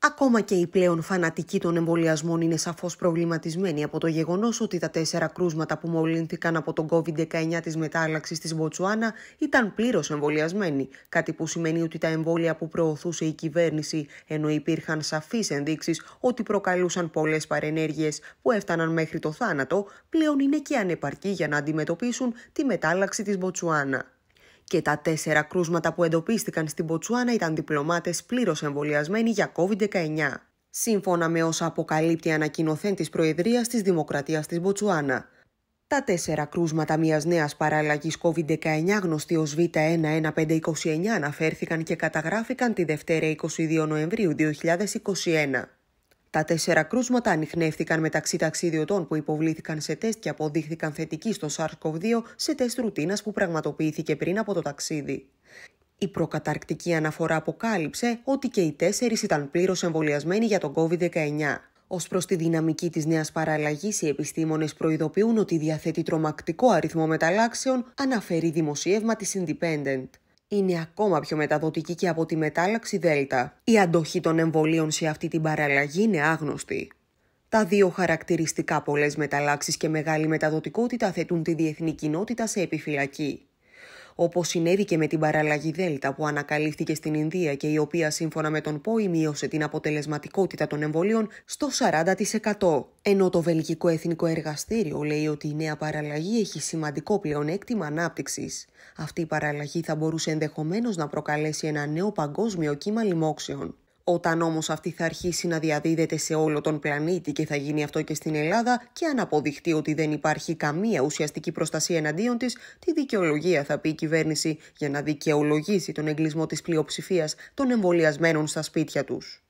Ακόμα και οι πλέον φανατικοί των εμβολιασμών είναι σαφώς προβληματισμένοι από το γεγονός ότι τα τέσσερα κρούσματα που μολύνθηκαν από τον COVID-19 της μετάλλαξης της Μποτσουάνα ήταν πλήρως εμβολιασμένοι. Κάτι που σημαίνει ότι τα εμβόλια που προωθούσε η κυβέρνηση, ενώ υπήρχαν σαφείς ενδείξεις ότι προκαλούσαν πολλές παρενέργειες που έφταναν μέχρι το θάνατο, πλέον είναι και ανεπαρκή για να αντιμετωπίσουν τη μετάλλαξη της Μποτσουάνα. Και τα τέσσερα κρούσματα που εντοπίστηκαν στην Ποτσουάνα ήταν διπλωμάτες πλήρως εμβολιασμένοι για COVID-19. Σύμφωνα με όσα αποκαλύπτει ανακοινωθέν της Προεδρίας της Δημοκρατίας της Μποτσουάνα. Τα τέσσερα κρούσματα μιας νέας παραλλαγής COVID-19 γνωστή ως Β11529 αναφέρθηκαν και καταγράφηκαν τη Δευτέρα 22 Νοεμβρίου 2021. Τα τέσσερα κρούσματα ανοιχνεύτηκαν μεταξύ ταξιδιωτών που υποβλήθηκαν σε τεστ και αποδείχθηκαν θετικοί στο SARS-CoV-2 σε τεστ ρουτίνας που πραγματοποιήθηκε πριν από το ταξίδι. Η προκαταρκτική αναφορά αποκάλυψε ότι και οι τέσσερις ήταν πλήρως εμβολιασμένοι για τον COVID-19. Ως προς τη δυναμική της νέας παραλλαγής, οι επιστήμονες προειδοποιούν ότι διαθέτει τρομακτικό αριθμό μεταλλάξεων, αναφέρει δημοσίευμα της Independent είναι ακόμα πιο μεταδοτική και από τη μετάλλαξη Δέλτα. Η αντοχή των εμβολίων σε αυτή την παραλλαγή είναι άγνωστη. Τα δύο χαρακτηριστικά πολλές μεταλλάξεις και μεγάλη μεταδοτικότητα θέτουν τη διεθνή κοινότητα σε επιφυλακή όπως συνέβη και με την παραλλαγή Δέλτα που ανακαλύφθηκε στην Ινδία και η οποία σύμφωνα με τον ΠΟΗ μείωσε την αποτελεσματικότητα των εμβολίων στο 40%. Ενώ το Βελγικό Εθνικό Εργαστήριο λέει ότι η νέα παραλλαγή έχει σημαντικό πλεονέκτημα ανάπτυξης. Αυτή η παραλλαγή θα μπορούσε ενδεχομένως να προκαλέσει ένα νέο παγκόσμιο κύμα λοιμόξεων. Όταν όμως αυτή θα αρχίσει να διαδίδεται σε όλο τον πλανήτη και θα γίνει αυτό και στην Ελλάδα και αν αποδειχτεί ότι δεν υπάρχει καμία ουσιαστική προστασία εναντίον της, τη δικαιολογία θα πει η κυβέρνηση για να δικαιολογήσει τον εγκλισμό της πλειοψηφίας των εμβολιασμένων στα σπίτια τους.